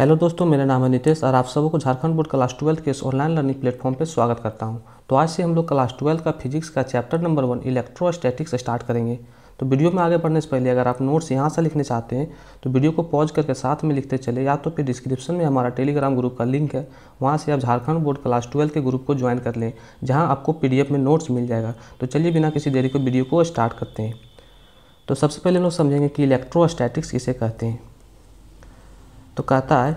Hello दोस्तों मेरा नाम है नितेश और आप सबों को झारखंड बोर्ड क्लास ट्वेल्थ के इस ऑनलाइन लर्निंग प्लेटफॉर्म पर स्वागत करता हूं तो आज से हम लोग क्लास ट्वेल्थ का फिजिक्स का chapter number one electrostatics start करेंगे तो वीडियो में आगे बढ़ने से पहले अगर आप नोट्स यहाँ से लिखने चाहते हैं तो वीडियो को पॉज करके साथ में लिखते चले या तो फिर डिस्क्रिप्शन में हमारा टेलीग्राम ग्रुप का लिंक है वहाँ से आप झारखंड बोर्ड क्लास ट्वेल्व के ग्रुप को ज्वाइन कर लें जहाँ आपको पी में नोट्स मिल जाएगा तो चलिए बिना किसी देरी को वीडियो को स्टार्ट करते हैं तो सबसे पहले लोग समझेंगे कि इलेक्ट्रोस्टैटिक्स किसे कहते हैं तो कहता है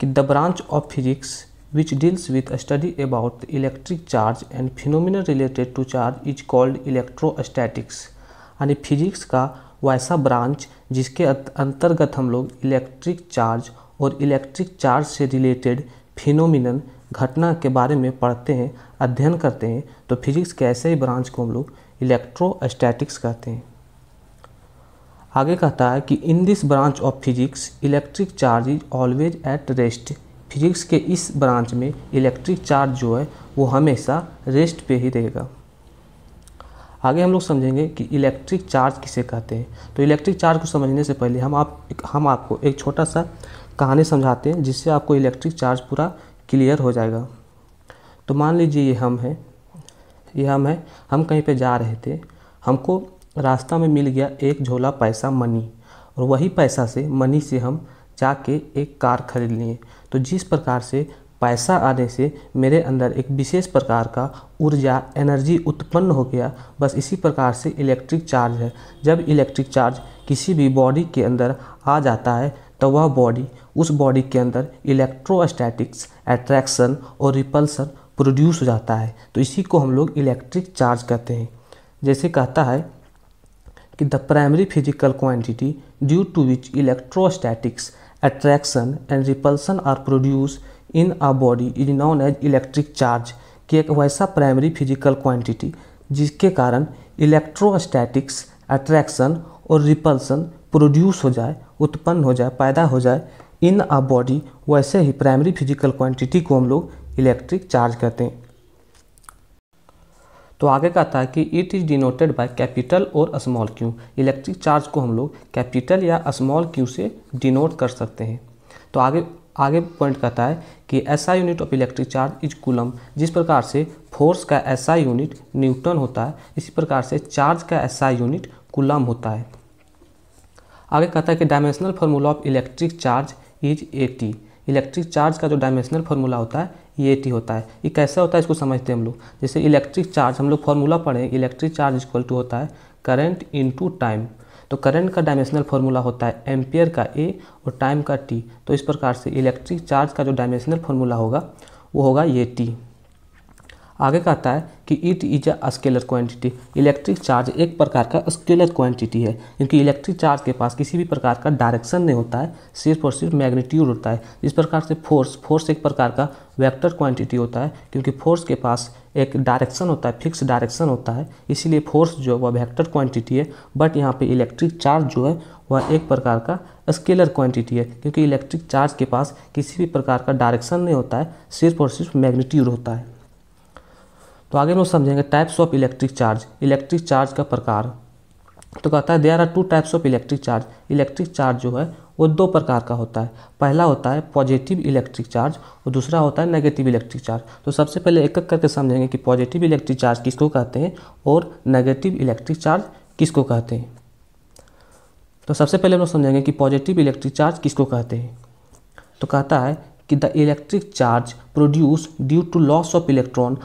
कि the branch of physics deals deals study about the electric charge and and related to charge is called electrostatics यानी फिजिक्स का वैसा ब्रांच जिसके अंतर्गत हम लोग इलेक्ट्रिक चार्ज और इलेक्ट्रिक चार्ज से रिलेटेड फिनोमिनन घटना के बारे में पढ़ते हैं अध्ययन करते हैं तो फिजिक्स के ऐसे ही ब्रांच को हम लोग इलेक्ट्रो स्टैटिक्स कहते हैं आगे कहता है कि in this branch of physics electric charge is always at rest physics के इस ब्रांच में इलेक्ट्रिक चार्ज जो है वो हमेशा रेस्ट पे ही रहेगा आगे हम लोग समझेंगे कि इलेक्ट्रिक चार्ज किसे कहते हैं तो इलेक्ट्रिक चार्ज को समझने से पहले हम आप हम आपको एक छोटा सा कहानी समझाते हैं जिससे आपको इलेक्ट्रिक चार्ज पूरा क्लियर हो जाएगा तो मान लीजिए ये हम हैं ये हम हैं हम कहीं पे जा रहे थे हमको रास्ता में मिल गया एक झोला पैसा मनी और वही पैसा से मनी से हम जाके एक कार खरीद लिए तो जिस प्रकार से पैसा आने से मेरे अंदर एक विशेष प्रकार का ऊर्जा एनर्जी उत्पन्न हो गया बस इसी प्रकार से इलेक्ट्रिक चार्ज है जब इलेक्ट्रिक चार्ज किसी भी बॉडी के अंदर आ जाता है तो वह बॉडी उस बॉडी के अंदर इलेक्ट्रोस्टैटिक्स एट्रैक्शन और रिपल्सन प्रोड्यूस हो जाता है तो इसी को हम लोग इलेक्ट्रिक चार्ज कहते हैं जैसे कहता है कि the primary physical quantity due to which electrostatics attraction and repulsion are produce in a body is known as electric charge कि एक वैसा प्राइमरी फिजिकल क्वांटिटी जिसके कारण इलेक्ट्रोस्टैटिक्स अट्रैक्शन और रिपल्सन प्रोड्यूस हो जाए उत्पन्न हो जाए पैदा हो जाए इन अ बॉडी वैसे ही प्राइमरी फिजिकल क्वांटिटी को हम लोग इलेक्ट्रिक चार्ज कहते हैं तो आगे कहता है कि it is denoted by capital और स्मॉल क्यू इलेक्ट्रिक चार्ज को हम लोग कैपिटल या स्मॉल क्यू से डिनोट कर सकते हैं तो आगे आगे पॉइंट कहता है कि SI unit of electric charge is coulomb जिस प्रकार से फोर्स का ऐसा यूनिट न्यूटन होता है इसी प्रकार से चार्ज का ऐसा यूनिट कूलम होता है आगे कहता है कि dimensional formula of electric charge is A T electric charge का जो डायमेंशनल फार्मूला होता है ये e टी होता है ये कैसे होता है इसको समझते हैं हम लोग जैसे इलेक्ट्रिक चार्ज हम लोग फॉर्मूला पढ़ें इलेक्ट्रिक चार्ज इक्वल टू होता है करंट इनटू टाइम तो करंट का डायमेंशनल फॉर्मूला होता है एम्पियर का ए और टाइम का टी तो इस प्रकार से इलेक्ट्रिक चार्ज का जो डायमेंशनल फॉर्मूला होगा वो होगा ये e टी आगे कहता है कि it is a scalar quantity electric charge एक प्रकार का स्केलर क्वांटिटी है क्योंकि इलेक्ट्रिक चार्ज के पास किसी भी प्रकार का डायरेक्शन नहीं होता है सिर्फ और सिर्फ मैग्नीट्यूड होता है इस प्रकार से फोर्स फोर्स एक प्रकार का वेक्टर क्वांटिटी होता है क्योंकि फोर्स के पास एक डायरेक्शन होता है फिक्स डायरेक्शन होता है इसीलिए फोर्स जो है वह वैक्टर क्वान्टिटी है बट यहाँ पर इलेक्ट्रिक चार्ज जो है वह एक प्रकार का स्केलर क्वांटिटी है क्योंकि इलेक्ट्रिक चार्ज के पास किसी भी प्रकार का डायरेक्शन नहीं होता है सिर्फ और सिर्फ मैग्नीट्यूड होता है तो आगे हम लोग समझेंगे types of electric charge electric charge का प्रकार तो कहता है there are two types of electric charge electric charge जो है वो दो प्रकार का होता है पहला होता है पॉजिटिव इलेक्ट्रिक चार्ज और दूसरा होता है नेगेटिव इलेक्ट्रिक चार्ज तो सबसे पहले एक एक करके समझेंगे कि पॉजिटिव इलेक्ट्रिक चार्ज किसको कहते हैं और नेगेटिव इलेक्ट्रिक चार्ज किसको कहते हैं तो सबसे पहले हम लोग समझेंगे कि पॉजिटिव इलेक्ट्रिक चार्ज किसको कहते हैं तो कहता है कि the electric charge produce due to loss of electron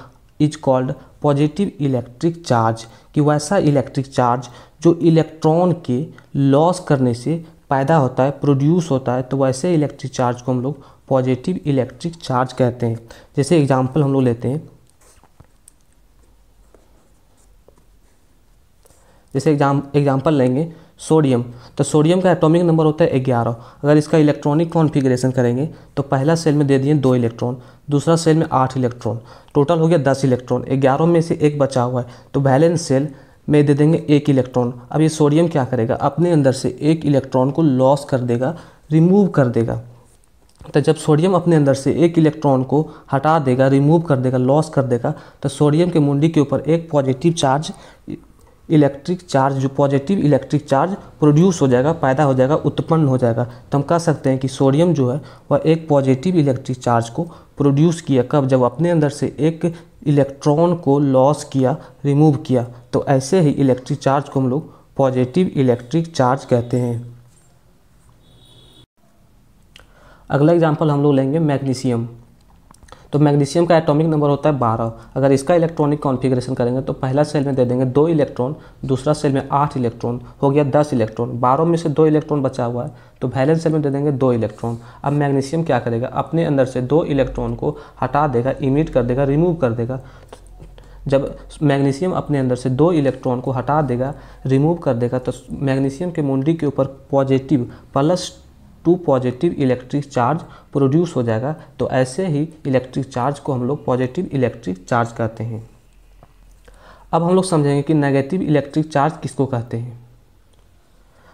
is called positive electric charge कि वैसा इलेक्ट्रिक चार्ज जो इलेक्ट्रॉन के लॉस करने से पैदा होता है प्रोड्यूस होता है तो वैसे इलेक्ट्रिक चार्ज को हम लोग पॉजिटिव इलेक्ट्रिक चार्ज कहते हैं जैसे एग्जाम्पल हम लोग लेते हैं जैसे एग्जाम एग्जाम्पल लेंगे सोडियम तो सोडियम का एटॉमिक नंबर होता है ग्यारह अगर इसका इलेक्ट्रॉनिक कॉन्फिग्रेशन करेंगे तो पहला सेल में दे दिए दो इलेक्ट्रॉन दूसरा सेल में आठ इलेक्ट्रॉन टोटल हो गया दस इलेक्ट्रॉन ग्यारह में से एक बचा हुआ है तो बैलेंस सेल में दे देंगे एक इलेक्ट्रॉन अब ये सोडियम क्या करेगा अपने अंदर से एक इलेक्ट्रॉन को लॉस कर देगा रिमूव कर देगा तो जब सोडियम अपने अंदर से एक इलेक्ट्रॉन को हटा देगा रिमूव कर देगा लॉस कर देगा तो सोडियम के मुंडी के ऊपर एक पॉजिटिव चार्ज इलेक्ट्रिक चार्ज जो पॉजिटिव इलेक्ट्रिक चार्ज प्रोड्यूस हो जाएगा पैदा हो जाएगा उत्पन्न हो जाएगा तो हम कह सकते हैं कि सोडियम जो है वह एक पॉजिटिव इलेक्ट्रिक चार्ज को प्रोड्यूस किया कब जब अपने अंदर से एक इलेक्ट्रॉन को लॉस किया रिमूव किया तो ऐसे ही इलेक्ट्रिक चार्ज को हम लोग पॉजिटिव इलेक्ट्रिक चार्ज कहते हैं अगला एग्जाम्पल हम लोग लेंगे मैग्नीशियम तो मैग्नीशियम का एटॉमिक नंबर होता है बारह अगर इसका इलेक्ट्रॉनिक कॉन्फिग्रेशन करेंगे तो पहला सेल में दे देंगे दो इलेक्ट्रॉन दूसरा सेल में आठ इलेक्ट्रॉन हो गया दस इलेक्ट्रॉन बारह में से दो इलेक्ट्रॉन बचा हुआ है तो वैलेंस सेल में दे देंगे दो इलेक्ट्रॉन अब मैग्नीशियम क्या करेगा अपने अंदर से दो इलेक्ट्रॉन को हटा देगा इमिट कर देगा रिमूव कर देगा जब मैग्नीशियम अपने अंदर से दो इलेक्ट्रॉन को हटा देगा रिमूव कर देगा तो मैग्नीशियम के मुंडी के ऊपर positive plus two positive electric charge produce हो जाएगा तो ऐसे ही इलेक्ट्रिक चार्ज को हम लोग पॉजिटिव इलेक्ट्रिक चार्ज कहते हैं अब हम लोग समझेंगे कि नेगेटिव इलेक्ट्रिक चार्ज किसको कहते हैं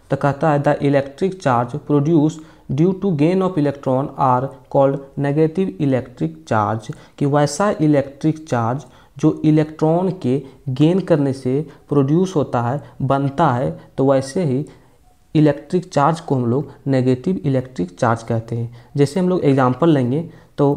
तो कहता है the electric charge produce due to gain of electron are called negative electric charge कि वैसा इलेक्ट्रिक चार्ज जो इलेक्ट्रॉन के गेन करने से प्रोड्यूस होता है बनता है तो वैसे ही इलेक्ट्रिक चार्ज को हम लोग नेगेटिव इलेक्ट्रिक चार्ज कहते हैं जैसे हम लोग एग्जाम्पल लेंगे तो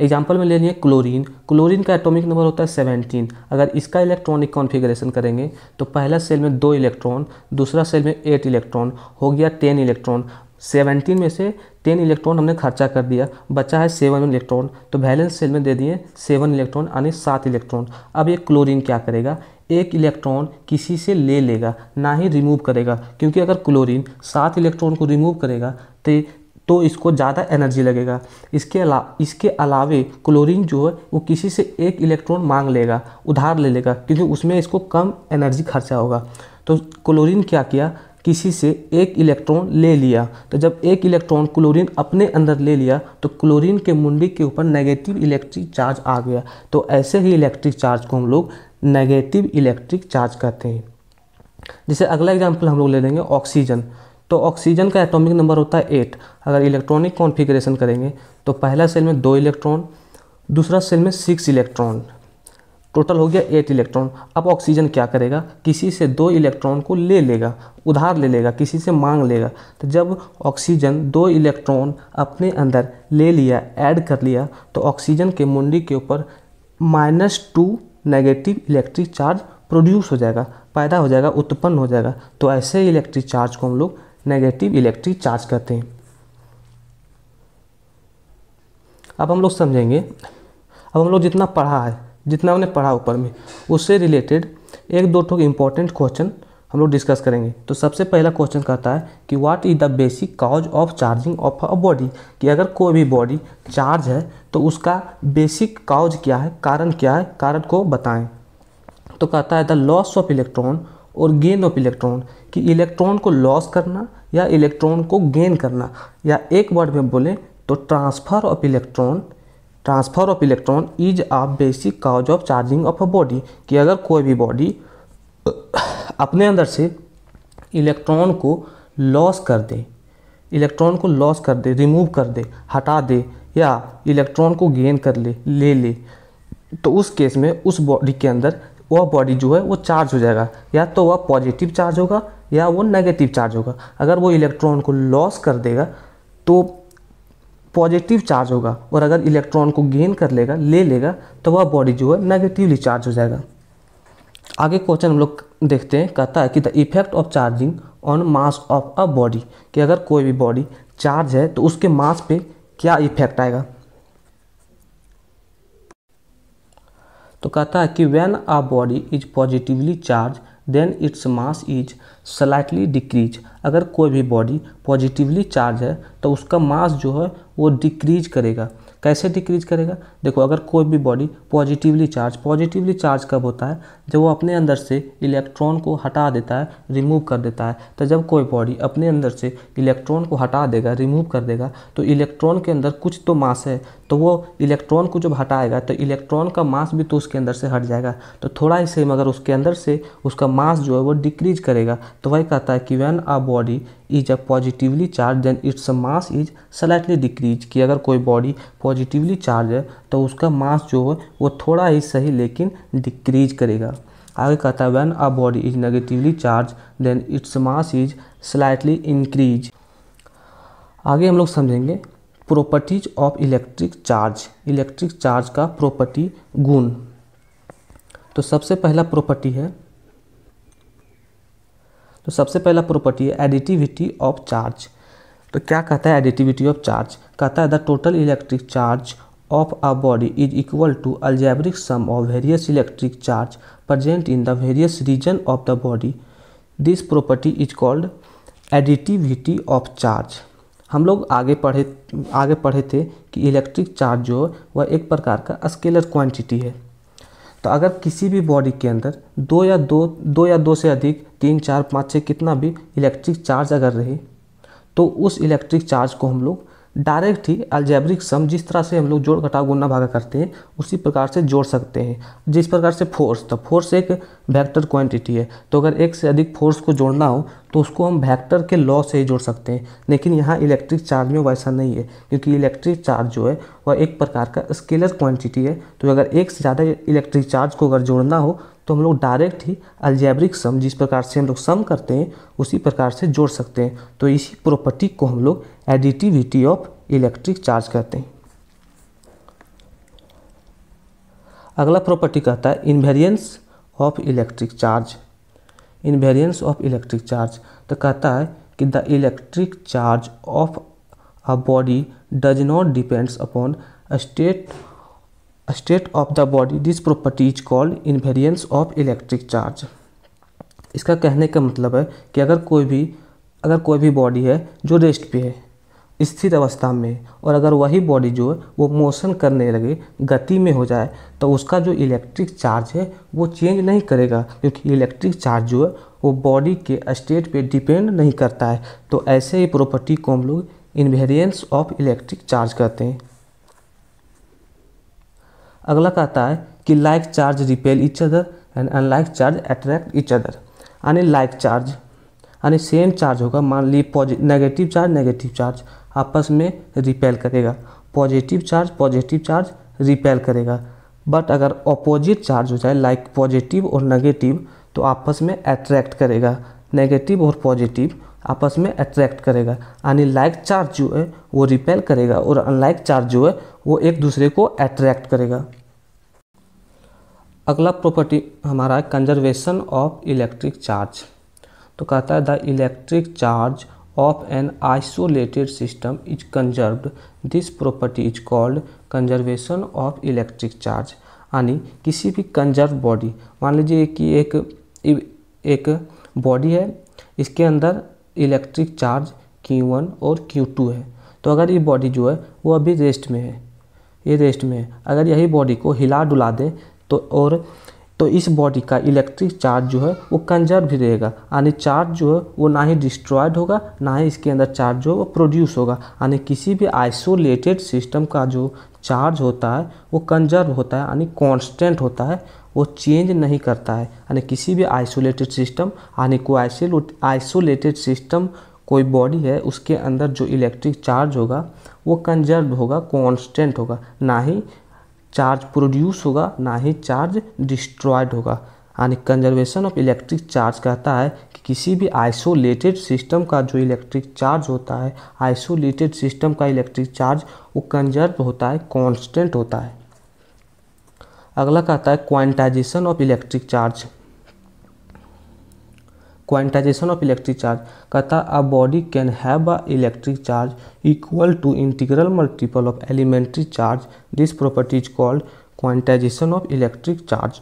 एग्जाम्पल में ले लिए क्लोरीन क्लोरीन का एटॉमिक नंबर होता है सेवनटीन अगर इसका इलेक्ट्रॉनिक कॉन्फ़िगरेशन करेंगे तो पहला सेल में दो इलेक्ट्रॉन दूसरा सेल में एट इलेक्ट्रॉन हो गया टेन इलेक्ट्रॉन सेवनटीन में से टेन इलेक्ट्रॉन हमने खर्चा कर दिया बचा है सेवन इलेक्ट्रॉन तो बैलेंस सेल में दे दिए सेवन इलेक्ट्रॉन यानी सात इलेक्ट्रॉन अब ये क्लोरीन क्या करेगा एक इलेक्ट्रॉन किसी से ले लेगा ना ही रिमूव करेगा क्योंकि अगर क्लोरीन सात इलेक्ट्रॉन को रिमूव करेगा तो तो इसको ज़्यादा एनर्जी लगेगा इसके अला इसके अलावे क्लोरीन जो है वो किसी से एक इलेक्ट्रॉन मांग लेगा उधार ले लेगा क्योंकि उसमें इसको कम एनर्जी खर्चा होगा तो क्लोरीन क्या किया किसी से एक इलेक्ट्रॉन ले लिया तो जब एक इलेक्ट्रॉन क्लोरीन अपने अंदर ले लिया तो क्लोरीन के मुंडी के ऊपर नेगेटिव इलेक्ट्रिक चार्ज आ गया तो ऐसे ही इलेक्ट्रिक चार्ज को हम लोग नेगेटिव इलेक्ट्रिक चार्ज कहते हैं जैसे अगला एग्जाम्पल हम लोग ले लेंगे ऑक्सीजन तो ऑक्सीजन का एटॉमिक नंबर होता है एट अगर इलेक्ट्रॉनिक कॉन्फ़िगरेशन करेंगे तो पहला सेल में दो इलेक्ट्रॉन दूसरा सेल में सिक्स इलेक्ट्रॉन टोटल हो गया एट इलेक्ट्रॉन अब ऑक्सीजन क्या करेगा किसी से दो इलेक्ट्रॉन को ले लेगा उधार ले लेगा किसी से मांग लेगा तो जब ऑक्सीजन दो इलेक्ट्रॉन अपने अंदर ले लिया ऐड कर लिया तो ऑक्सीजन के मुंडी के ऊपर minus two negative electric charge produce हो जाएगा पैदा हो जाएगा उत्पन्न हो जाएगा तो ऐसे इलेक्ट्रिक चार्ज को हम लोग नेगेटिव इलेक्ट्रिक चार्ज कहते हैं अब हम लोग समझेंगे अब हम लोग जितना पढ़ा है जितना हमने पढ़ा ऊपर में उससे रिलेटेड एक दो ठोक इम्पॉर्टेंट क्वेश्चन हम लोग डिस्कस करेंगे तो सबसे पहला क्वेश्चन कहता है कि what is the basic cause of charging of a body कि अगर कोई भी बॉडी चार्ज है तो उसका बेसिक काउज क्या है कारण क्या है कारण को बताएं तो कहता है द लॉस ऑफ इलेक्ट्रॉन और गेन ऑफ इलेक्ट्रॉन कि इलेक्ट्रॉन को लॉस करना या इलेक्ट्रॉन को गेन करना या एक वर्ड में बोलें तो transfer of electron transfer of electron is a basic cause of charging of a body कि अगर कोई भी बॉडी अपने अंदर से इलेक्ट्रॉन को लॉस कर दे इलेक्ट्रॉन को लॉस कर दे रिमूव कर दे हटा दे या इलेक्ट्रॉन को गेन कर ले ले ले तो उस केस में उस बॉडी के अंदर वह बॉडी जो है वो चार्ज हो जाएगा या तो वह पॉजिटिव चार्ज होगा या वो नेगेटिव चार्ज होगा अगर वो इलेक्ट्रॉन को लॉस कर देगा तो पॉजिटिव चार्ज होगा और अगर इलेक्ट्रॉन को गेन कर लेगा ले लेगा तो वह बॉडी जो है नेगेटिवली चार्ज हो जाएगा आगे क्वेश्चन हम लोग देखते हैं कहता है कि the effect of charging on mass of a body कि अगर कोई भी बॉडी चार्ज है तो उसके मास पे क्या इफेक्ट आएगा तो कहता है कि when a body is positively charge then it's mass is slightly decrease अगर कोई भी बॉडी पॉजिटिवली चार्ज है तो उसका मास जो है वो डिक्रीज करेगा कैसे डिक्रीज करेगा देखो अगर कोई भी body positively charge positively charge कब होता है जब वो अपने अंदर से इलेक्ट्रॉन को हटा देता है रिमूव कर देता है तो जब कोई बॉडी अपने अंदर से इलेक्ट्रॉन को हटा देगा रिमूव कर देगा तो इलेक्ट्रॉन के अंदर कुछ तो मास है तो वो इलेक्ट्रॉन को जब हटाएगा तो इलेक्ट्रॉन का मास भी तो उसके अंदर से हट जाएगा तो थोड़ा ही सेम अगर उसके अंदर से उसका मास जो है वो डिक्रीज करेगा तो वही कहता है कि when a body is a positively charge then it's mass is slightly decrease कि अगर कोई बॉडी पॉजिटिवली चार्ज है तो उसका मास जो है वो थोड़ा ही सही लेकिन डिक्रीज करेगा आगे कहता है when a body is negatively charge then it's mass is slightly increase आगे हम लोग समझेंगे properties of electric charge electric charge का प्रॉपर्टी गुण तो सबसे पहला प्रॉपर्टी है तो सबसे पहला प्रॉपर्टी है एडिटिविटी ऑफ चार्ज तो क्या कहता है एडिटिविटी ऑफ चार्ज कहता है the total electric charge of a body is equal to algebraic sum of various electric charge present in the various region of the body this property is called additivity of charge हम लोग आगे पढ़े आगे पढ़े थे कि electric charge जो है वह एक प्रकार का स्केलर क्वांटिटी है तो अगर किसी भी बॉडी के अंदर दो या दो दो या दो से अधिक तीन चार पाँच छः कितना भी इलेक्ट्रिक चार्ज अगर रहे तो उस इलेक्ट्रिक चार्ज को हम लोग डायरेक्ट ही अल्जैब्रिक सम जिस तरह से हम लोग जोड़ घटाव गुना भागा करते हैं उसी प्रकार से जोड़ सकते हैं जिस प्रकार से फोर्स तो फोर्स एक वेक्टर क्वांटिटी है तो अगर एक से अधिक फोर्स को जोड़ना हो तो उसको हम वेक्टर के लॉ से ही जोड़ सकते हैं लेकिन यहाँ इलेक्ट्रिक चार्ज में वैसा नहीं है क्योंकि इलेक्ट्रिक चार्ज जो है वह एक प्रकार का स्केलर क्वान्टिटी है तो अगर एक से ज़्यादा इलेक्ट्रिक चार्ज को अगर जोड़ना हो तो हम लोग डायरेक्ट ही अल्जैब्रिक सम जिस प्रकार से हम लोग सम करते हैं उसी प्रकार से जोड़ सकते हैं तो इसी प्रॉपर्टी को हम लोग एडिटिविटी ऑफ इलेक्ट्रिक चार्ज कहते हैं अगला प्रॉपर्टी कहता है invariance of electric charge invariance of electric charge तो कहता है कि the electric charge of a body does not depends upon state state of the body this property is called invariance of electric charge इसका कहने का मतलब है कि अगर कोई भी अगर कोई भी बॉडी है जो रेस्ट पे है स्थिर अवस्था में और अगर वही बॉडी जो है वो मोशन करने लगे गति में हो जाए तो उसका जो इलेक्ट्रिक चार्ज है वो चेंज नहीं करेगा क्योंकि इलेक्ट्रिक चार्ज जो है वो बॉडी के स्टेट पे डिपेंड नहीं करता है तो ऐसे ही प्रॉपर्टी को हम लोग इन्वेरियंस ऑफ इलेक्ट्रिक चार्ज कहते हैं अगला कहता है कि like charge repel each other and unlike charge attract each other यानी लाइक चार्ज यानी सेम चार्ज होगा मान ली नेगेटिव चार्ज नेगेटिव चार्ज आपस में रिपेल करेगा positive charge positive charge repel करेगा बट अगर अपोजिट चार्ज हो जाए लाइक पॉजिटिव और नेगेटिव तो आपस में अट्रैक्ट करेगा नेगेटिव और पॉजिटिव आपस में अट्रैक्ट करेगा यानी लाइक चार्ज जो है वो रिपेल करेगा और अनलाइक चार्ज जो है वो एक दूसरे को अट्रैक्ट करेगा अगला प्रॉपर्टी हमारा है कंजर्वेशन ऑफ इलेक्ट्रिक चार्ज तो कहता है the electric charge of an isolated system is conserved this property is called conservation of electric charge यानी किसी भी कंजर्व बॉडी मान लीजिए कि एक एक बॉडी है इसके अंदर इलेक्ट्रिक चार्ज Q1 और Q2 है तो अगर ये बॉडी जो है वो अभी रेस्ट में है ये रेस्ट में है अगर यही बॉडी को हिला डुला दे तो और तो इस बॉडी का इलेक्ट्रिक चार्ज जो है वो कंजर्व भी रहेगा यानी चार्ज जो है वो ना ही डिस्ट्रॉयड होगा ना ही इसके अंदर चार्ज जो है वो प्रोड्यूस होगा यानी किसी भी आइसोलेटेड सिस्टम का जो चार्ज होता है वो कंजर्व होता है यानी कॉन्स्टेंट होता है वो चेंज नहीं करता है यानी किसी भी आइसोलेटेड सिस्टम यानी को आइसोलेटेड सिस्टम कोई बॉडी है उसके अंदर जो इलेक्ट्रिक चार्ज होगा वो कंजर्व होगा कॉन्स्टेंट होगा ना ही चार्ज प्रोड्यूस होगा ना ही चार्ज डिस्ट्रॉयड होगा यानी कंजर्वेशन ऑफ इलेक्ट्रिक चार्ज कहता है कि किसी भी आइसोलेटेड सिस्टम का जो इलेक्ट्रिक चार्ज होता है आइसोलेटेड सिस्टम का इलेक्ट्रिक चार्ज वो कंजर्व होता है कॉन्स्टेंट होता है अगला कहता है quantization of electric charge quantization of electric charge कहता है a body can have a electric charge equal to integral multiple of elementary charge this property is called quantization of electric charge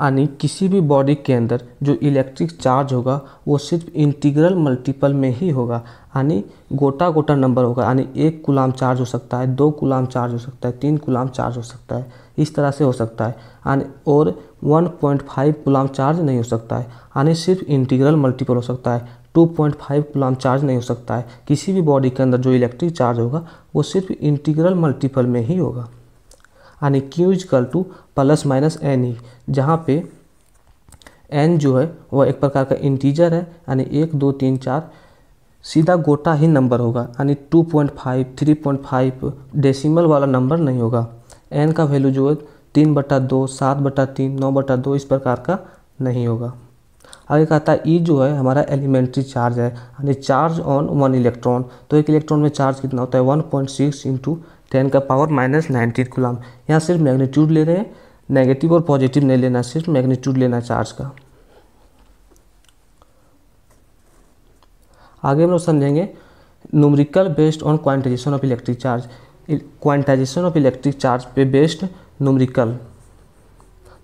यानी किसी भी बॉडी के अंदर जो electric charge होगा वो सिर्फ इंटीग्रल मल्टीपल में ही होगा यानी गोटा गोटा नंबर होगा यानी एक गुलाम चार्ज हो सकता है दो गुलाम चार्ज हो सकता है तीन गुलाम चार्ज हो सकता है इस तरह से हो सकता है और 1.5 कुलाम चार्ज नहीं हो सकता है यानी सिर्फ इंटीग्रल मल्टीपल हो सकता है 2.5 कुलाम चार्ज नहीं हो सकता है किसी भी बॉडी के अंदर जो इलेक्ट्रिक चार्ज होगा वो सिर्फ इंटीग्रल मल्टीपल में ही होगा यानी q equal to plus minus n e जहाँ पे एन जो है वह एक प्रकार का इंटीजर है यानी एक दो तीन चार सीधा गोटा ही नंबर होगा यानी 2.5, 3.5 डेसिमल वाला नंबर नहीं होगा एन का वैल्यू जो है तीन बटा दो सात बटा तीन नौ बटा दो इस प्रकार का नहीं होगा आगे कहता है ई e जो है हमारा एलिमेंट्री चार्ज है यानी चार्ज ऑन वन इलेक्ट्रॉन तो एक इलेक्ट्रॉन में चार्ज कितना होता है one point six into ten का पावर माइनस नाइनटीन गुलाम यहाँ सिर्फ मैग्नीट्यूड ले रहे हैं नेगेटिव और पॉजिटिव नहीं लेना सिर्फ मैग्नीट्यूड लेना चार्ज का आगे हम लोग समझेंगे numerical based on quantization of electric charge quantization of electric charge पे बेस्ड नोमरिकल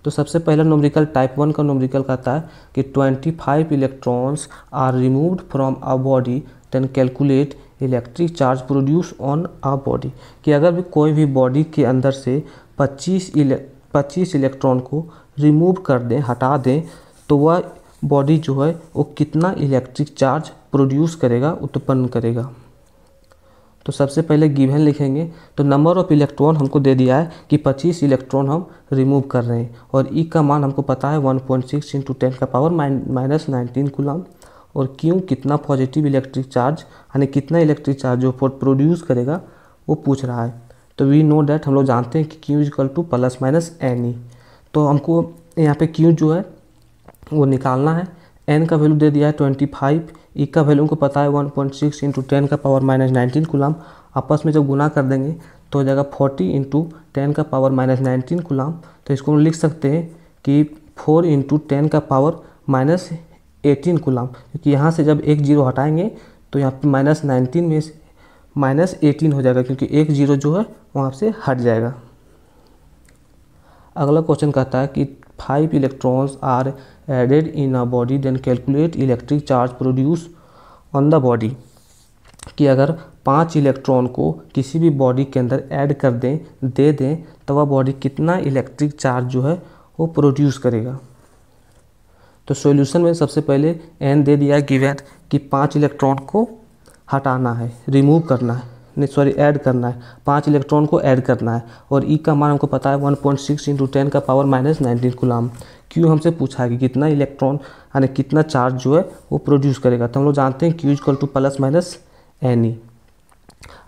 तो सबसे पहला नोमरिकल टाइप वन का नोमरिकल कहता है कि twenty five electrons are removed from a body then calculate electric charge produce on a body कि अगर भी कोई भी बॉडी के अंदर से पच्चीस इले पच्चीस इलेक्ट्रॉन को रिमूव कर दें हटा दें तो वह बॉडी जो है वो कितना इलेक्ट्रिक चार्ज प्रोड्यूस करेगा उत्पन्न करेगा तो सबसे पहले गिवन लिखेंगे तो नंबर ऑफ इलेक्ट्रॉन हमको दे दिया है कि 25 इलेक्ट्रॉन हम रिमूव कर रहे हैं और ई e का मान हमको पता है 1.6 पॉइंट सिक्स इंटू टेन का पावर माइनस नाइनटीन कुलम और क्यों कितना पॉजिटिव इलेक्ट्रिक चार्ज यानी कितना इलेक्ट्रिक चार्ज जो प्रोड्यूस करेगा वो पूछ रहा है तो वी नो डैट हम लोग जानते हैं कि q equal to plus minus n e तो हमको यहाँ पे क्यू जो है वो निकालना है एन का वैल्यू दे दिया है ट्वेंटी फाइव ई का वैल्यू को पता है one point six into ten का पावर माइनस नाइनटीन कुलाम आपस में जब गुना कर देंगे तो हो जाएगा फोर्टी इंटू टेन का पावर माइनस नाइनटीन कुलाम तो इसको हम लिख सकते हैं कि फोर इंटू टेन का पावर माइनस एटीन कुलाम क्योंकि यहाँ से जब एक जीरो हटाएंगे तो यहाँ पर माइनस नाइनटीन में माइनस एटीन हो जाएगा क्योंकि एक जीरो जो है वहाँ से हट जाएगा अगला क्वेश्चन कहता है कि five electrons are added in a body then calculate electric charge produce on the body कि अगर पांच इलेक्ट्रॉन को किसी भी बॉडी के अंदर ऐड कर दें दे दें तो वह बॉडी कितना इलेक्ट्रिक चार्ज जो है वो प्रोड्यूस करेगा तो सॉल्यूशन में सबसे पहले एन दे दिया गिवेन कि पांच इलेक्ट्रॉन को हटाना है रिमूव करना है नहीं सॉरी ऐड करना है पाँच इलेक्ट्रॉन को ऐड करना है और ई e का मान हमको पता है one point six into ten का power minus nineteen coulomb q हमसे पूछा कि कितना इलेक्ट्रॉन यानी कितना चार्ज जो है वो प्रोड्यूस करेगा तो हम लोग जानते हैं q equal to plus minus n e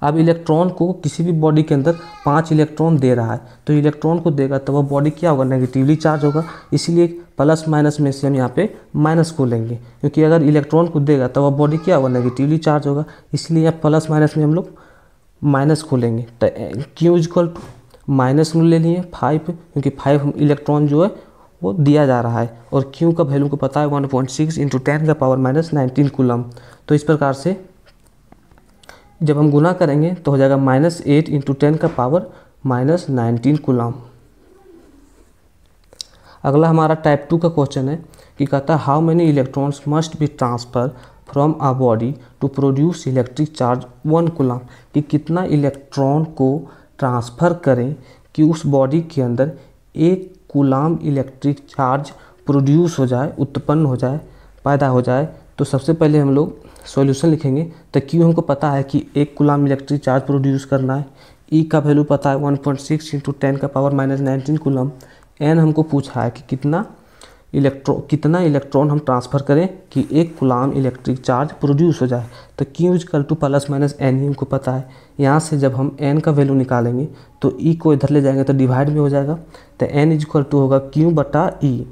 अब इलेक्ट्रॉन को किसी भी बॉडी के अंदर पाँच इलेक्ट्रॉन दे रहा है तो इलेक्ट्रॉन को देगा तो वह बॉडी क्या होगा नेगेटिवली चार्ज होगा इसलिए प्लस माइनस में से हम यहाँ पे माइनस को लेंगे क्योंकि अगर इलेक्ट्रॉन को देगा तो वह बॉडी क्या होगा नेगेटिवली चार्ज होगा इसलिए यहाँ प्लस माइनस में हम लोग माइनस को लेंगे तो क्यू इजक्वल टू माइनस ले लिए फाइव क्योंकि फाइव इलेक्ट्रॉन जो है वो दिया जा रहा है और क्यू का वैल्यू को पता है one point six into ten का पावर माइनस नाइनटीन कुलम तो इस प्रकार से जब हम गुना करेंगे तो हो जाएगा माइनस एट इंटू टेन का पावर माइनस नाइनटीन कुलम अगला हमारा टाइप टू का क्वेश्चन है कि कहता है how many electrons must be transfer from a body to produce electric charge one coulomb कि कितना इलेक्ट्रॉन को ट्रांसफ़र करें कि उस बॉडी के अंदर एक कुलाम इलेक्ट्रिक चार्ज प्रोड्यूस हो जाए उत्पन्न हो जाए पैदा हो जाए तो सबसे पहले हम लोग सॉल्यूशन लिखेंगे तो क्यों हमको पता है कि एक कुलाम इलेक्ट्रिक चार्ज प्रोड्यूस करना है ई e का वैल्यू पता है 1.6 पॉइंट सिक्स इंटू टेन का power minus nineteen coulomb n हमको पूछा है कि कितना इलेक्ट्रॉन कितना इलेक्ट्रॉन हम ट्रांसफ़र करें कि एक गुलाम इलेक्ट्रिक चार्ज प्रोड्यूस हो जाए तो q equal to plus minus n ही हमको पता है यहाँ से जब हम एन का वैल्यू निकालेंगे तो ई e को इधर ले जाएंगे तो डिवाइड में हो जाएगा तो एन इजक्ल टू होगा क्यू बटा ई e।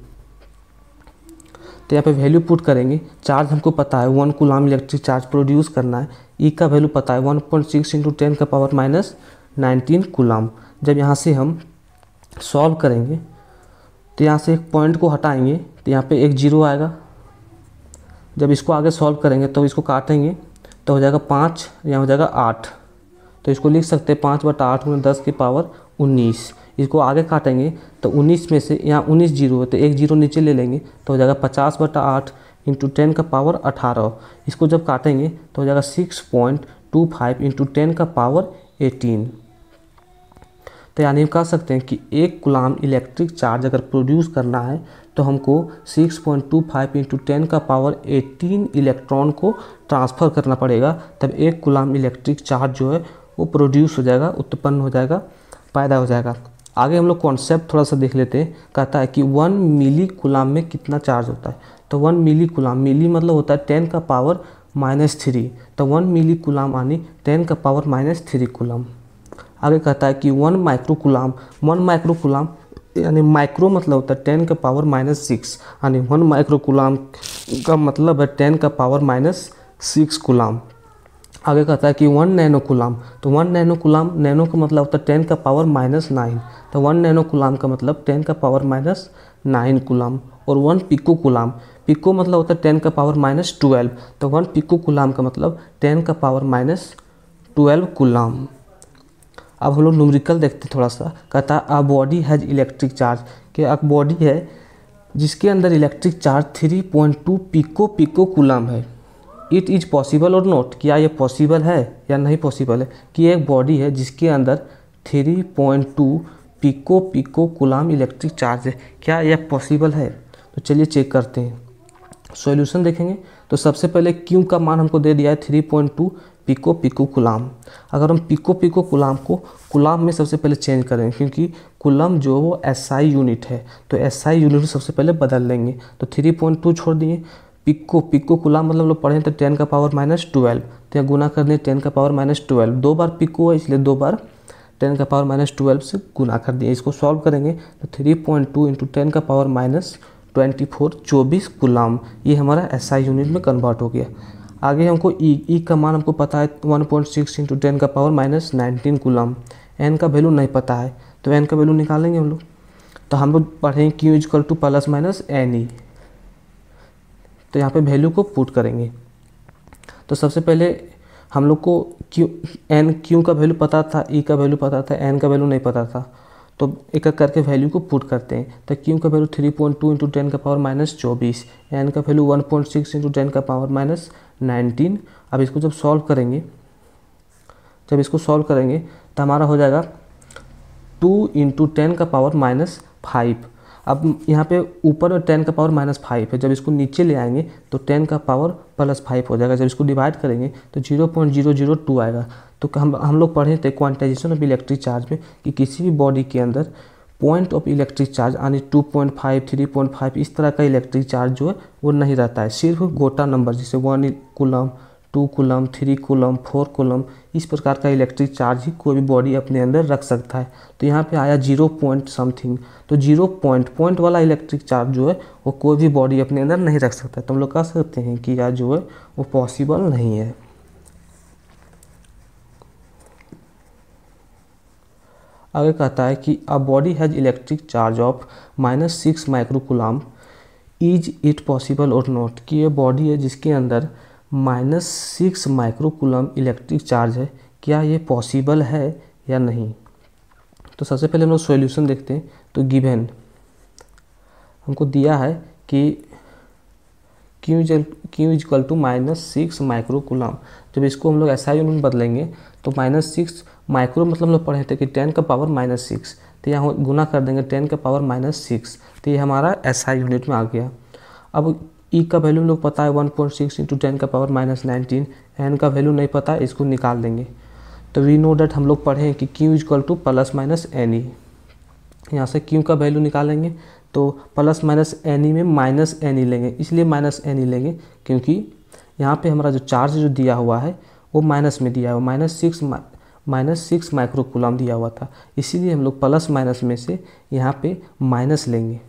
तो यहाँ पे वैल्यू पुट करेंगे चार्ज हमको पता है one coulomb electric charge produce करना है ई e का वैल्यू पता है one point six into ten का पावर माइनस नाइनटीन कुलाम जब यहाँ से हम सॉल्व करेंगे तो यहाँ से एक पॉइंट को हटाएंगे तो यहाँ पे एक जीरो आएगा जब इसको आगे सॉल्व करेंगे तो इसको काटेंगे तो हो जाएगा पाँच यहाँ हो जाएगा आठ तो इसको लिख सकते हैं पाँच बटा आठ में दस की पावर उन्नीस इसको आगे काटेंगे तो उन्नीस में से यहाँ उन्नीस जीरो है तो एक जीरो नीचे ले लेंगे तो हो जाएगा पचास बटा आठ इंटू टेन का पावर अठारह इसको जब काटेंगे तो हो जाएगा six point two five into ten का पावर एटीन तो यानी कह सकते हैं कि एक गुलाम इलेक्ट्रिक चार्ज अगर प्रोड्यूस करना है तो हमको 6.25 point two five into ten का पावर 18 इलेक्ट्रॉन को ट्रांसफ़र करना पड़ेगा तब एक गुलाम इलेक्ट्रिक चार्ज जो है वो प्रोड्यूस हो जाएगा उत्पन्न हो जाएगा पैदा हो जाएगा आगे हम लोग कॉन्सेप्ट थोड़ा सा देख लेते हैं कहता है कि वन मिली गुलाम में कितना चार्ज होता है तो वन मिली गुलाम मिली मतलब होता है टेन का पावर माइनस थ्री तो वन मिली गुलाम यानी टेन का पावर माइनस थ्री गुलाम आगे कहता है कि one micro coulomb one micro coulomb यानी माइक्रो मतलब होता है टेन का पावर माइनस सिक्स यानी वन माइक्रो कुलाम का मतलब है टेन का पावर माइनस सिक्स कुलाम आगे कहता है कि वन नैनो कुलाम तो वन नैनो कुलाम नैनो का मतलब होता है टेन का पावर माइनस नाइन तो वन नैनो कुलाम का मतलब टेन का पावर माइनस नाइन कुलाम और वन पिको कुलाम पिको मतलब होता है टेन का पावर माइनस ट्वेल्व तो वन पिको कुलाम का मतलब टेन का पावर माइनस ट्वेल्व कुलाम अब हम लोग न्यूमरिकल देखते थोड़ा सा कहता है a body has electric charge कि अब बॉडी है जिसके अंदर electric charge three point two pico pico coulomb है इट इज़ पॉसिबल और नॉट क्या ये पॉसिबल है या नहीं पॉसिबल है कि एक बॉडी है जिसके अंदर three point two pico pico coulomb electric charge है क्या यह पॉसिबल है तो चलिए चेक करते हैं सॉल्यूशन देखेंगे तो सबसे पहले क्यू का मान हमको दे दिया है three point two pico pico coulomb अगर हम पिको पिको कुलाम को कुलाम में सबसे पहले चेंज करें क्योंकि कुलम जो वो एसआई यूनिट है तो एसआई यूनिट सबसे पहले बदल लेंगे तो थ्री पॉइंट टू छोड़ दिए पिको पिको कुलाम मतलब लोग पढ़ें तो टेन का पावर माइनस ट्वेल्व तो यहाँ गुना कर दिए टेन का पावर माइनस ट्वेल्व दो बार पिको है इसलिए दो बार टेन का पावर माइनस ट्वेल्व से गुना कर दिए इसको सॉल्व करेंगे तो three point two into ten का पावर माइनस ट्वेंटी फोर चौबीस कुलाम ये हमारा एसआई यूनिट में कन्वर्ट हो गया आगे हमको ई e, e का मान हमको पता है 1.6 पॉइंट सिक्स इंटू टेन का power minus nineteen coulomb n का वैल्यू नहीं पता है तो एन का वैल्यू निकालेंगे हम लोग तो हम लोग पढ़ेंगे q equal to plus minus n e तो यहाँ पे वैल्यू को पुट करेंगे तो सबसे पहले हम लोग को क्यू एन क्यू का वैल्यू पता था ई e का वैल्यू पता था एन का वैल्यू नहीं पता था तो एक एक करके वैल्यू को पुट करते हैं तो क्यू का value three point two into ten का पावर माइनस चौबीस एन का value one point six into ten का पावर माइनस नाइनटीन अब इसको जब सॉल्व करेंगे जब इसको सॉल्व करेंगे तो हमारा हो जाएगा टू इंटू टेन का पावर माइनस फाइव अब यहाँ पे ऊपर में टेन का पावर माइनस फाइव है जब इसको नीचे ले आएंगे तो टेन का पावर प्लस फाइव हो जाएगा जब इसको डिवाइड करेंगे तो zero point zero zero two आएगा तो हम हम लोग पढ़े थे क्वांटाइजेशन ऑफ इलेक्ट्रिक चार्ज में कि किसी भी बॉडी के अंदर पॉइंट ऑफ इलेक्ट्रिक चार्ज यानी two point five three point five इस तरह का इलेक्ट्रिक चार्ज जो है वो नहीं रहता है सिर्फ गोटा नंबर जैसे one coulomb two coulomb three coulomb four coulomb इस प्रकार का इलेक्ट्रिक चार्ज ही कोई भी बॉडी अपने अंदर रख सकता है तो यहाँ पे आया जीरो पॉइंट समथिंग तो जीरो पॉइंट पॉइंट वाला इलेक्ट्रिक चार्ज जो है वो कोई भी बॉडी अपने अंदर नहीं रख सकता है तो हम लोग कह सकते हैं कि यह जो है वो पॉसिबल नहीं है आगे कहता है कि a body has electric charge of minus six microcoulomb is it possible और नॉट कि ये बॉडी है जिसके अंदर minus six microcoulomb electric charge है क्या ये पॉसिबल है या नहीं तो सबसे पहले हम लोग सोल्यूशन देखते हैं तो गिवेन हमको दिया है कि क्यू जल Q equal to minus six microcoulomb जब इसको हम लोग ऐसा ही यूनिट बदलेंगे तो माइनस सिक्स माइक्रो मतलब हम लोग पढ़े थे कि टेन का पावर माइनस सिक्स तो यहाँ गुना कर देंगे टेन का पावर माइनस सिक्स तो ये हमारा एस आई यूनिट में आ गया अब ई e का वैल्यू लोग पता है one point six into ten का पावर माइनस नाइनटीन एन का वैल्यू नहीं पता इसको निकाल देंगे तो वी नो डैट हम लोग पढ़े कि Q equal to plus minus n e यहाँ से क्यू का वैल्यू निकालेंगे तो प्लस माइनस एन ई में माइनस एन ई लेंगे इसलिए माइनस एन ई लेंगे क्योंकि यहाँ पे हमारा जो चार्ज जो दिया हुआ है वो माइनस में दिया हुआ minus six minus six coulomb दिया हुआ था इसीलिए हम लोग प्लस माइनस में से यहाँ पे माइनस लेंगे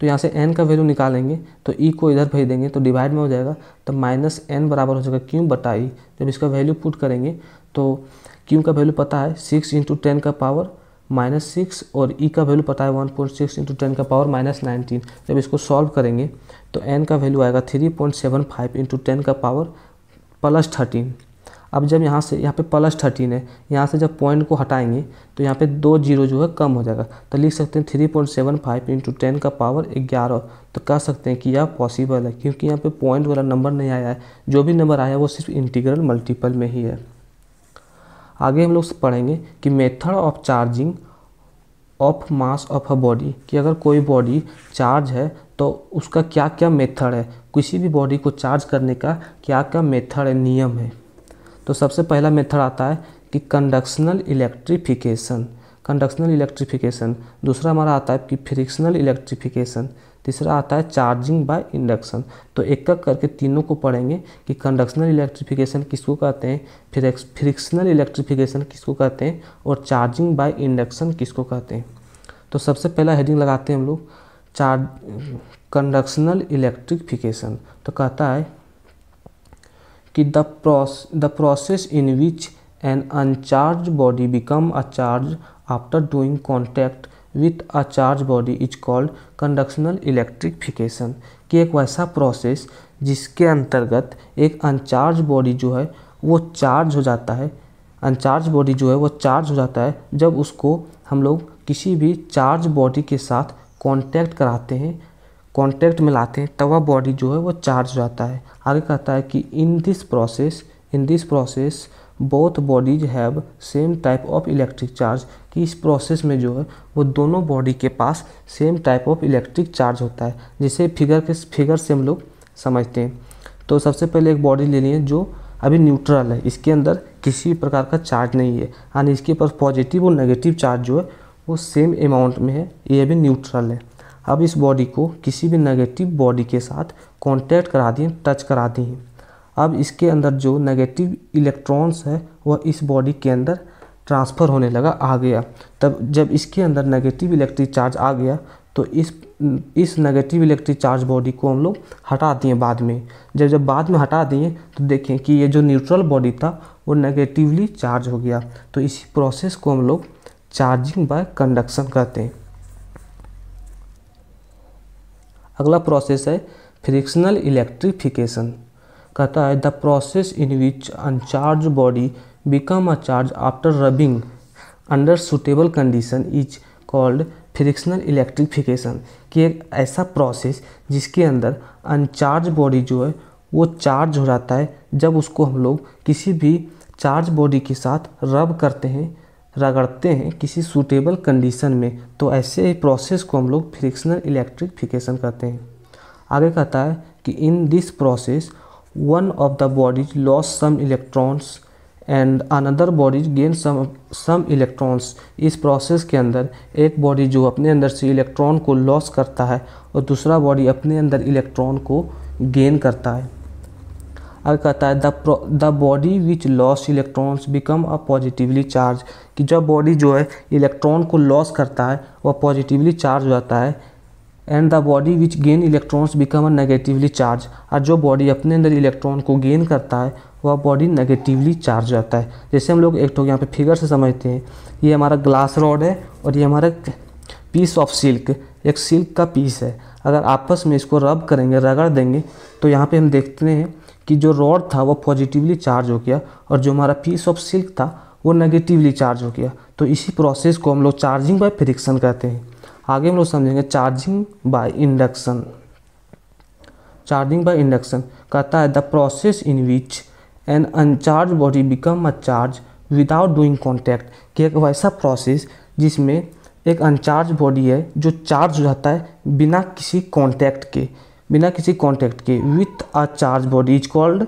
तो यहाँ से एन का वैल्यू निकालेंगे तो ई e को इधर भेज देंगे तो डिवाइड में हो जाएगा तो माइनस एन बराबर हो जाएगा क्यों बटा ई e। जब इसका वैल्यू पुट करेंगे तो क्यों का वैल्यू पता है सिक्स इंटू टेन का पावर माइनस सिक्स और ई e का वैल्यू पता है one point six into ten का पावर माइनस नाइनटीन जब इसको सॉल्व करेंगे तो एन का वैल्यू आएगा three point seven five into ten का पावर प्लस थर्टीन अब जब यहाँ से यहाँ पे प्लस थर्टीन है यहाँ से जब पॉइंट को हटाएंगे तो यहाँ पे दो जीरो जो है कम हो जाएगा तो लिख सकते हैं three point seven five into ten का पावर ग्यारह तो कह सकते हैं कि यह पॉसिबल है क्योंकि यहाँ पे पॉइंट वाला नंबर नहीं आया है जो भी नंबर आया है वो सिर्फ इंटीग्रल मल्टीपल में ही है आगे हम लोग पढ़ेंगे कि method of charging of mass of a body कि अगर कोई बॉडी चार्ज है तो उसका क्या क्या मेथड है किसी भी बॉडी को चार्ज करने का क्या क्या मेथड है नियम है तो सबसे पहला मेथड आता है कि कंडक्शनल इलेक्ट्रिफिकेशन कंडक्शनल इलेक्ट्रिफिकेशन दूसरा हमारा आता है कि फ्रिक्शनल इलेक्ट्रिफिकेशन तीसरा आता है चार्जिंग बाय इंडक्शन तो एक एक करके तीनों को पढ़ेंगे कि कंडक्शनल इलेक्ट्रिफिकेशन किसको कहते हैं फिर फ्रिक्शनल इलेक्ट्रिफिकेशन किसको कहते हैं और चार्जिंग बाय इंडक्शन किसको कहते हैं तो सबसे पहला हेडिंग लगाते हैं हम लोग चार्ज कंडक्शनल इलेक्ट्रिफिकेशन तो कहता है कि the pros the process in which an uncharge body become a charge after doing contact with a charge body is called conductional electrification कि एक वैसा प्रोसेस जिसके अंतर्गत एक अनचार्ज बॉडी जो है वो चार्ज हो जाता है अनचार्ज बॉडी जो है वो चार्ज हो जाता है जब उसको हम लोग किसी भी चार्ज बॉडी के साथ कॉन्टैक्ट कराते हैं कॉन्टैक्ट में लाते हैं तब वह बॉडी जो है वो चार्ज हो जाता है आगे कहता है कि in this process in this process both bodies have same type of electric charge कि इस प्रोसेस में जो है वो दोनों बॉडी के पास same type of electric charge होता है जिसे फिगर के फिगर से हम लोग समझते हैं तो सबसे पहले एक बॉडी ले लिए जो अभी न्यूट्रल है इसके अंदर किसी प्रकार का चार्ज नहीं है यानी इसके पास पॉजिटिव और नेगेटिव चार्ज जो है वो सेम अमाउंट में है ये अभी न्यूट्रल है अब इस बॉडी को किसी भी नेगेटिव बॉडी के साथ कांटेक्ट करा दिए टच करा दिए अब इसके अंदर जो नेगेटिव इलेक्ट्रॉन्स है वह इस बॉडी के अंदर ट्रांसफ़र होने लगा आ गया तब जब इसके अंदर नेगेटिव इलेक्ट्रिक चार्ज आ गया तो इस इस नेगेटिव इलेक्ट्रिक चार्ज बॉडी को हम लोग हटा दिए बाद में जब जब बाद में हटा दिए तो देखें कि ये जो न्यूट्रल बॉडी था वो नेगेटिवली चार्ज हो गया तो इसी प्रोसेस को हम लोग चार्जिंग बाय कंडक्शन कहते हैं अगला प्रोसेस है फ्रिक्शनल इलेक्ट्रिफिकेशन कहता है the process in which uncharge body become a charge after rubbing under suitable condition is called frictional electrification कि एक ऐसा प्रोसेस जिसके अंदर अनचार्ज बॉडी जो है वो चार्ज हो जाता है जब उसको हम लोग किसी भी चार्ज बॉडी के साथ रब करते हैं रगड़ते हैं किसी सूटेबल कंडीशन में तो ऐसे ही प्रोसेस को हम लोग फ्रिक्शनल इलेक्ट्रिकफिकेशन कहते हैं आगे कहता है कि in this process one of the bodies loss some electrons and another bodies gain some some electrons इस प्रोसेस के अंदर एक बॉडी जो अपने अंदर से इलेक्ट्रॉन को लॉस करता है और दूसरा बॉडी अपने अंदर इलेक्ट्रॉन को गेन करता है अगर कहता है the the body which loss electrons become a positively charge कि जब बॉडी जो है इलेक्ट्रॉन को लॉस करता है वह पॉजिटिवली चार्ज हो जाता है and the body which gain electrons become a negatively charge और जो बॉडी अपने अंदर इलेक्ट्रॉन को गेन करता है वह बॉडी नेगेटिवली चार्ज जाता है जैसे हम लोग एक तो यहाँ पे फिगर से समझते हैं ये हमारा ग्लास रॉड है और ये हमारा पीस ऑफ सिल्क एक सिल्क का पीस है अगर आपस में इसको रब करेंगे रगड़ देंगे तो यहाँ पे हम देखते हैं कि जो रॉड था वो पॉजिटिवली चार्ज हो गया और जो हमारा पीस ऑफ सिल्क था वो नेगेटिवली चार्ज हो गया तो इसी प्रोसेस को हम लोग चार्जिंग बाय फ्रिक्शन कहते हैं आगे हम लोग समझेंगे charging by induction charging by induction कहता है the process in which an uncharge body become a charge without doing contact कि एक वैसा प्रोसेस जिसमें एक अनचार्ज बॉडी है जो चार्ज हो जाता है बिना किसी कॉन्टैक्ट के बिना किसी कॉन्टेक्ट के with a charge body is called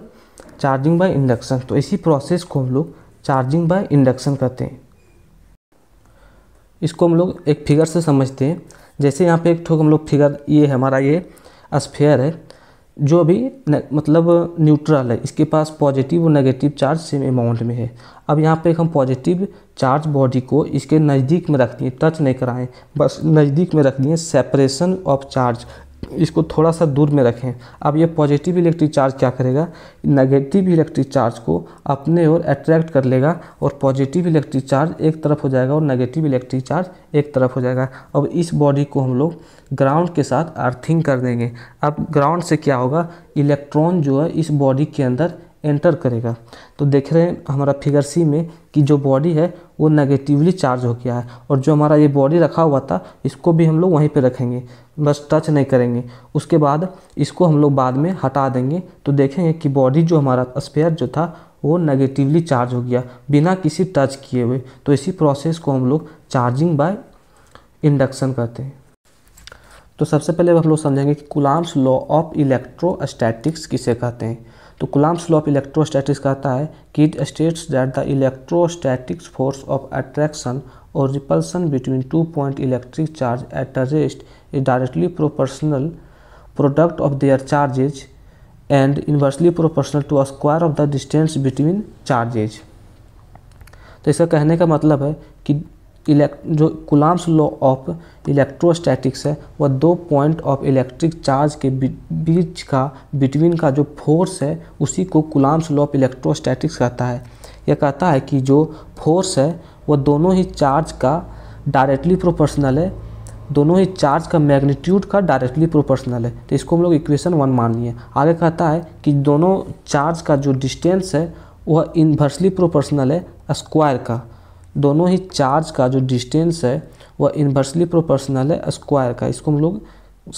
charging by induction तो इसी प्रोसेस को हम लोग चार्जिंग बाय इंडक्शन कहते हैं इसको हम लोग एक फिगर से समझते हैं जैसे यहाँ पे एक ठोक हम लोग फिगर ये है हमारा ये स्फेयर है जो अभी मतलब न्यूट्रल है इसके पास पॉजिटिव और नेगेटिव चार्ज सेम अमाउंट में है अब यहाँ पे हम पॉजिटिव चार्ज बॉडी को इसके नज़दीक में रख दिए टच नहीं कराएं बस नज़दीक में रख दिए सेपरेशन ऑफ चार्ज इसको थोड़ा सा दूर में रखें अब ये पॉजिटिव इलेक्ट्रिक चार्ज क्या करेगा नेगेटिव इलेक्ट्रिक चार्ज को अपने ओर अट्रैक्ट कर लेगा और पॉजिटिव इलेक्ट्रिक चार्ज एक तरफ हो जाएगा और नेगेटिव इलेक्ट्रिक चार्ज एक तरफ हो जाएगा अब इस बॉडी को हम लोग ग्राउंड के साथ अर्थिंग कर देंगे अब ग्राउंड से क्या होगा इलेक्ट्रॉन जो है इस बॉडी के अंदर एंटर करेगा तो देख रहे हैं हमारा फिगर सी में कि जो बॉडी है वो नेगेटिवली चार्ज हो गया है और जो हमारा ये बॉडी रखा हुआ था इसको भी हम लोग वहीं पे रखेंगे बस टच नहीं करेंगे उसके बाद इसको हम लोग बाद में हटा देंगे तो देखेंगे कि बॉडी जो हमारा स्पेयर जो था वो नेगेटिवली चार्ज हो गया बिना किसी टच किए हुए तो इसी प्रोसेस को हम लोग चार्जिंग बाय इंडक्शन करते हैं तो सबसे पहले हम लोग समझेंगे कि कुलाम्स लॉ ऑफ इलेक्ट्रोस्टैटिक्स किसे कहते हैं तो कुलाम्स लॉ ऑफ इलेक्ट्रोस्टैटिक्स कहता है कि it states that the electrostatics force of attraction और repulsion between two point electric charge at a rest is directly proportional product of their charges and inversely proportional to square of the distance between charges तो इसका कहने का मतलब है elect जो Coulomb's law of electrostatics है वह दो पॉइंट ऑफ इलेक्ट्रिक चार्ज के बीच का बिटवीन का जो फोर्स है उसी को कुलाम्स लॉ ऑफ इलेक्ट्रोस्टैटिक्स कहता है यह कहता है कि जो फोर्स है वह दोनों ही चार्ज का डायरेक्टली प्रोपोर्शनल है दोनों ही चार्ज का मैग्नीट्यूड का डायरेक्टली प्रोपोर्शनल है तो इसको हम लोग इक्वेशन वन मान लिए आगे कहता है कि दोनों चार्ज का जो डिस्टेंस है वह इन्वर्सली प्रोपोर्शनल है स्क्वायर का दोनों ही चार्ज का जो डिस्टेंस है वह इन्वर्सली प्रोपोर्शनल है स्क्वायर का इसको हम लोग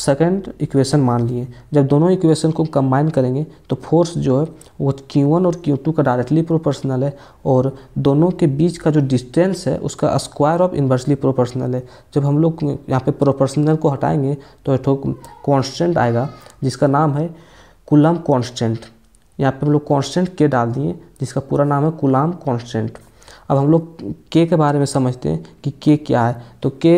सेकेंड इक्वेशन मान लिए जब दोनों इक्वेशन को कंबाइन करेंगे तो फोर्स जो है वो Q1 और Q2 का डायरेक्टली प्रोपोर्शनल है और दोनों के बीच का जो डिस्टेंस है उसका स्क्वायर ऑफ इन्वर्सली प्रोपोर्शनल है जब हम लोग यहाँ पे प्रोपोर्शनल को हटाएंगे तो एक कांस्टेंट आएगा जिसका नाम है कुलम कॉन्स्टेंट यहाँ पे हम लोग कॉन्स्टेंट के डाल दिए जिसका पूरा नाम है कुलाम कॉन्स्टेंट अब हम लोग के के बारे में समझते हैं कि के क्या है तो के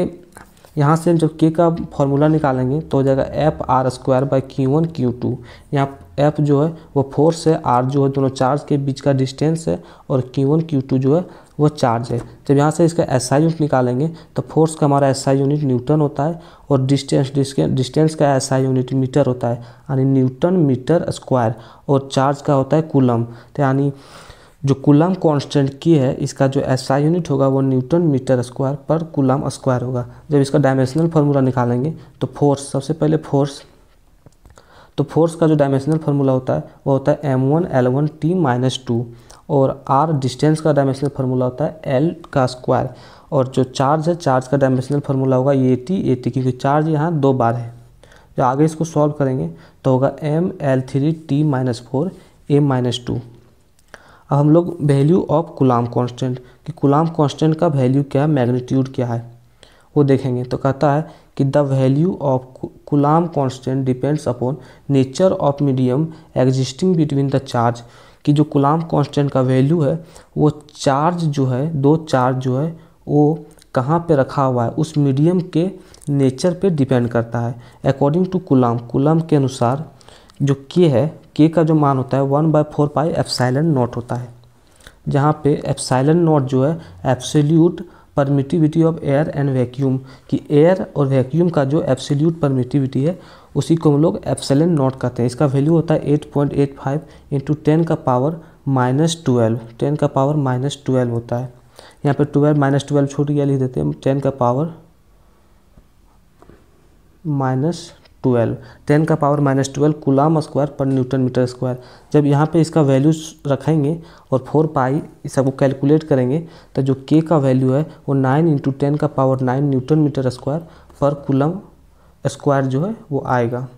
यहाँ से जब के का फॉर्मूला निकालेंगे तो हो जाएगा F R square by Q one Q two यहाँ एफ जो है वो फोर्स है आर जो है दोनों चार्ज के बीच का डिस्टेंस है और क्यू वन क्यू टू जो है वो चार्ज है जब यहाँ से इसका एस आई यूनिट निकालेंगे तो फोर्स का हमारा एस आई यूनिट न्यूटन होता है और डिस्टेंस डिस्टेंस का एस आई यूनिट मीटर होता है यानी न्यूटन मीटर स्क्वायर और चार्ज का होता है कुलम तो यानी जो कुलम कांस्टेंट की है इसका जो एसआई यूनिट होगा वो न्यूटन मीटर स्क्वायर पर कुलम स्क्वायर होगा जब इसका डायमेंशनल फार्मूला निकालेंगे तो फोर्स सबसे पहले फोर्स तो फोर्स का जो डायमेंशनल फार्मूला होता है वो होता है M one L one T minus two और आर डिस्टेंस का डायमेंशनल फार्मूला होता है एल का स्क्वायर और जो चार्ज है चार्ज का डायमेंशनल फार्मूला होगा ए टी ए टी क्योंकि चार्ज यहाँ दो बार है जो आगे इसको सॉल्व करेंगे तो होगा M L three T minus four A minus two अब हम लोग वैल्यू ऑफ गुलाम कांस्टेंट कि गुलाम कांस्टेंट का वैल्यू क्या है मैग्नीट्यूड क्या है वो देखेंगे तो कहता है कि the value of coulomb constant depends upon nature of medium existing between the charge कि जो गुलाम कांस्टेंट का वैल्यू है वो चार्ज जो है दो चार्ज जो है वो कहाँ पे रखा हुआ है उस मीडियम के नेचर पे डिपेंड करता है अकॉर्डिंग टू कुलाम कुलम के अनुसार जो के है के का जो मान होता है one by four pi epsilon naught होता है जहाँ पे एफसाइलन नॉट जो है absolute permittivity of air and vacuum कि एयर और वैक्यूम का जो एब्सोल्यूट परमिटिविटी है उसी को हम लोग एफसेलन नॉट कहते हैं इसका वैल्यू होता है eight point eight five into ten का पावर माइनस ट्वेल्व टेन का पावर माइनस ट्वेल्व होता है यहाँ पे ट्वेल्व माइनस ट्वेल्व छूट गया लिख देते हैं टेन का पावर माइनस ट्वेल्व टेन का power minus twelve coulomb square पर न्यूटन मीटर स्क्वायर जब यहाँ पे इसका वैल्यू रखेंगे और फोर पाई सबको कैलकुलेट करेंगे तो जो के का वैल्यू है वो नाइन इंटू टेन का power nine newton metre square पर कुलम स्क्वायर जो है वो आएगा